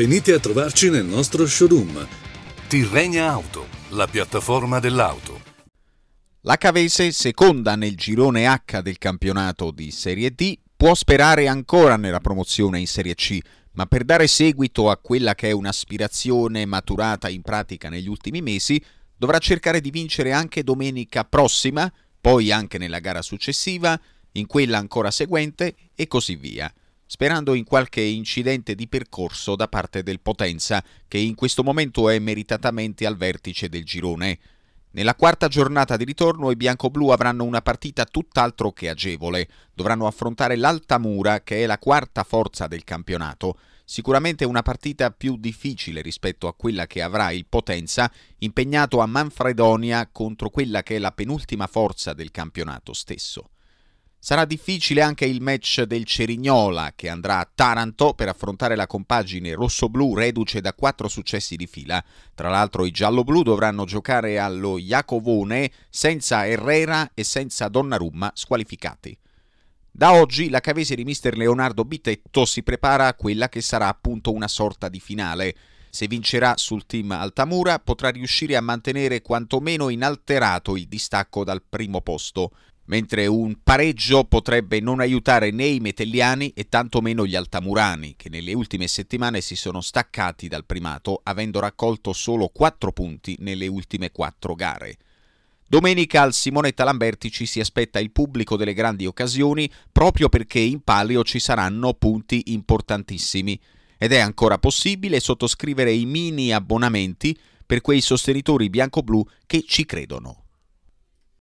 Venite a trovarci nel nostro showroom. Tirrenia Auto, la piattaforma dell'auto. La Cavese, seconda nel girone H del campionato di Serie D, può sperare ancora nella promozione in Serie C, ma per dare seguito a quella che è un'aspirazione maturata in pratica negli ultimi mesi, dovrà cercare di vincere anche domenica prossima, poi anche nella gara successiva, in quella ancora seguente e così via sperando in qualche incidente di percorso da parte del Potenza, che in questo momento è meritatamente al vertice del girone. Nella quarta giornata di ritorno i bianco-blu avranno una partita tutt'altro che agevole. Dovranno affrontare l'Altamura, che è la quarta forza del campionato. Sicuramente una partita più difficile rispetto a quella che avrà il Potenza, impegnato a Manfredonia contro quella che è la penultima forza del campionato stesso. Sarà difficile anche il match del Cerignola che andrà a Taranto per affrontare la compagine rossoblu reduce da quattro successi di fila. Tra l'altro i gialloblu dovranno giocare allo Iacovone senza Herrera e senza Donnarumma squalificati. Da oggi la cavese di mister Leonardo Bitetto si prepara a quella che sarà appunto una sorta di finale. Se vincerà sul team Altamura potrà riuscire a mantenere quantomeno inalterato il distacco dal primo posto mentre un pareggio potrebbe non aiutare né i metelliani e tantomeno gli altamurani, che nelle ultime settimane si sono staccati dal primato, avendo raccolto solo 4 punti nelle ultime 4 gare. Domenica al Simonetta Lamberti ci si aspetta il pubblico delle grandi occasioni, proprio perché in palio ci saranno punti importantissimi. Ed è ancora possibile sottoscrivere i mini abbonamenti per quei sostenitori bianco-blu che ci credono.